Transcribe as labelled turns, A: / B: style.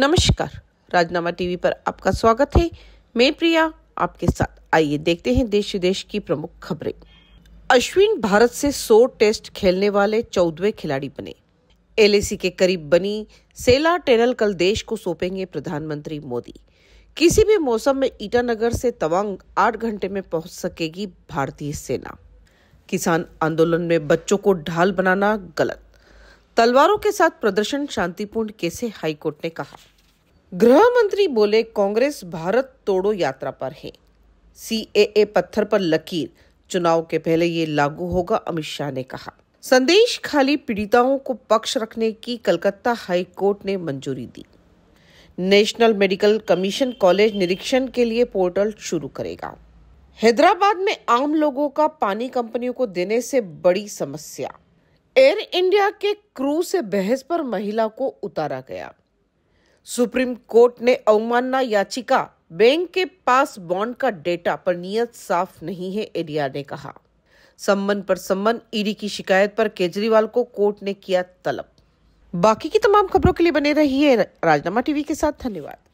A: नमस्कार राजनामा टीवी पर आपका स्वागत है मैं प्रिया आपके साथ आइए देखते हैं देश विदेश की प्रमुख खबरें अश्विन भारत से 100 टेस्ट खेलने वाले चौदवे खिलाड़ी बने एलएसी के करीब बनी सेला टेनल कल देश को सौंपेंगे प्रधानमंत्री मोदी किसी भी मौसम में ईटानगर से तवांग आठ घंटे में पहुंच सकेगी भारतीय सेना किसान आंदोलन में बच्चों को ढाल बनाना गलत तलवारों के साथ प्रदर्शन शांतिपूर्ण कैसे हाईकोर्ट ने कहा गृह मंत्री बोले कांग्रेस भारत तोड़ो यात्रा पर है सी पत्थर पर लकीर चुनाव के पहले ये लागू होगा अमित शाह ने कहा संदेश खाली पीड़िताओं को पक्ष रखने की कलकत्ता हाई कोर्ट ने मंजूरी दी नेशनल मेडिकल कमीशन कॉलेज निरीक्षण के लिए पोर्टल शुरू करेगा हैदराबाद में आम लोगों का पानी कंपनियों को देने से बड़ी समस्या एयर इंडिया के क्रू से बहस पर महिला को उतारा गया सुप्रीम कोर्ट ने अवमानना याचिका बैंक के पास बॉन्ड का डेटा पर नियत साफ नहीं है एरिया ने कहा सम्मन पर सम्मन ईडी की शिकायत पर केजरीवाल को कोर्ट ने किया तलब बाकी की तमाम खबरों के लिए बने रहिए राजनामा टीवी के साथ धन्यवाद